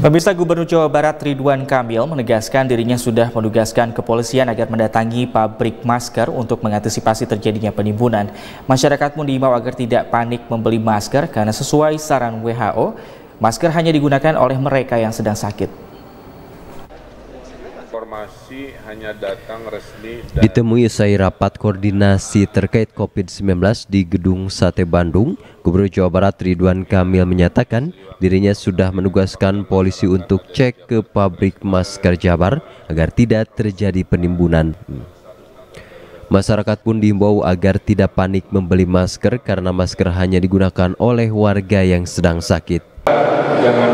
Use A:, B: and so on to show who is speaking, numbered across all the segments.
A: Pemirsa Gubernur Jawa Barat Ridwan Kamil menegaskan dirinya sudah menugaskan kepolisian agar mendatangi pabrik masker untuk mengantisipasi terjadinya penimbunan. Masyarakat pun diimbau agar tidak panik membeli masker karena sesuai saran WHO, masker hanya digunakan oleh mereka yang
B: sedang sakit
C: informasi hanya datang resmi
B: dan... Ditemui usai rapat koordinasi terkait COVID-19 di Gedung Sate Bandung, Gubernur Jawa Barat Ridwan Kamil menyatakan dirinya sudah menugaskan polisi untuk cek ke pabrik masker Jabar agar tidak terjadi penimbunan. Masyarakat pun diimbau agar tidak panik membeli masker karena masker hanya digunakan oleh warga yang sedang sakit. Jangan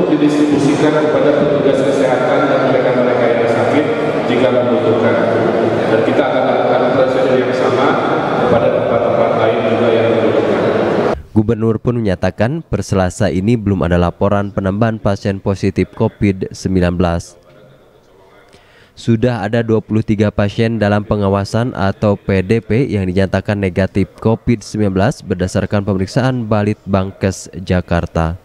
C: untuk didistribusikan kepada petugas kesehatan dan mereka-mereka yang sakit jika membutuhkan. Dan kita akan lakukan prosedur yang sama kepada tempat-tempat lain
B: juga yang membutuhkan. Gubernur pun menyatakan perselasa ini belum ada laporan penambahan pasien positif COVID-19. Sudah ada 23 pasien dalam pengawasan atau PDP yang dinyatakan negatif COVID-19 berdasarkan pemeriksaan Balit Bangkes Jakarta.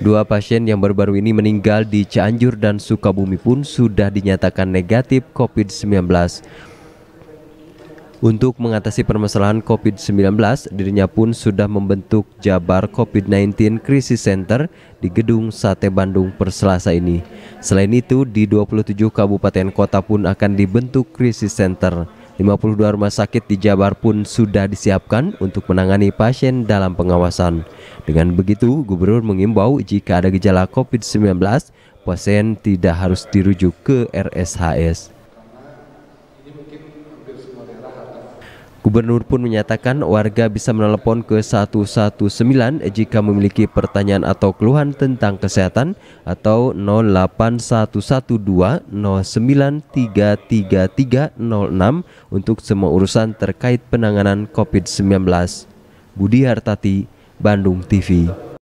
B: Dua pasien yang baru-baru ini meninggal di Cianjur dan Sukabumi pun sudah dinyatakan negatif COVID-19. Untuk mengatasi permasalahan COVID-19, dirinya pun sudah membentuk Jabar COVID-19 Crisis Center di Gedung Sate Bandung Perselasa ini. Selain itu, di 27 kabupaten kota pun akan dibentuk Crisis Center. 52 rumah sakit di Jabar pun sudah disiapkan untuk menangani pasien dalam pengawasan. Dengan begitu, Gubernur mengimbau jika ada gejala COVID-19, pasien tidak harus dirujuk ke RSHS. Gubernur pun menyatakan warga bisa menelepon ke 119 jika memiliki pertanyaan atau keluhan tentang kesehatan atau 0811209333306 untuk semua urusan terkait penanganan COVID-19. Budi Hartati, Bandung TV.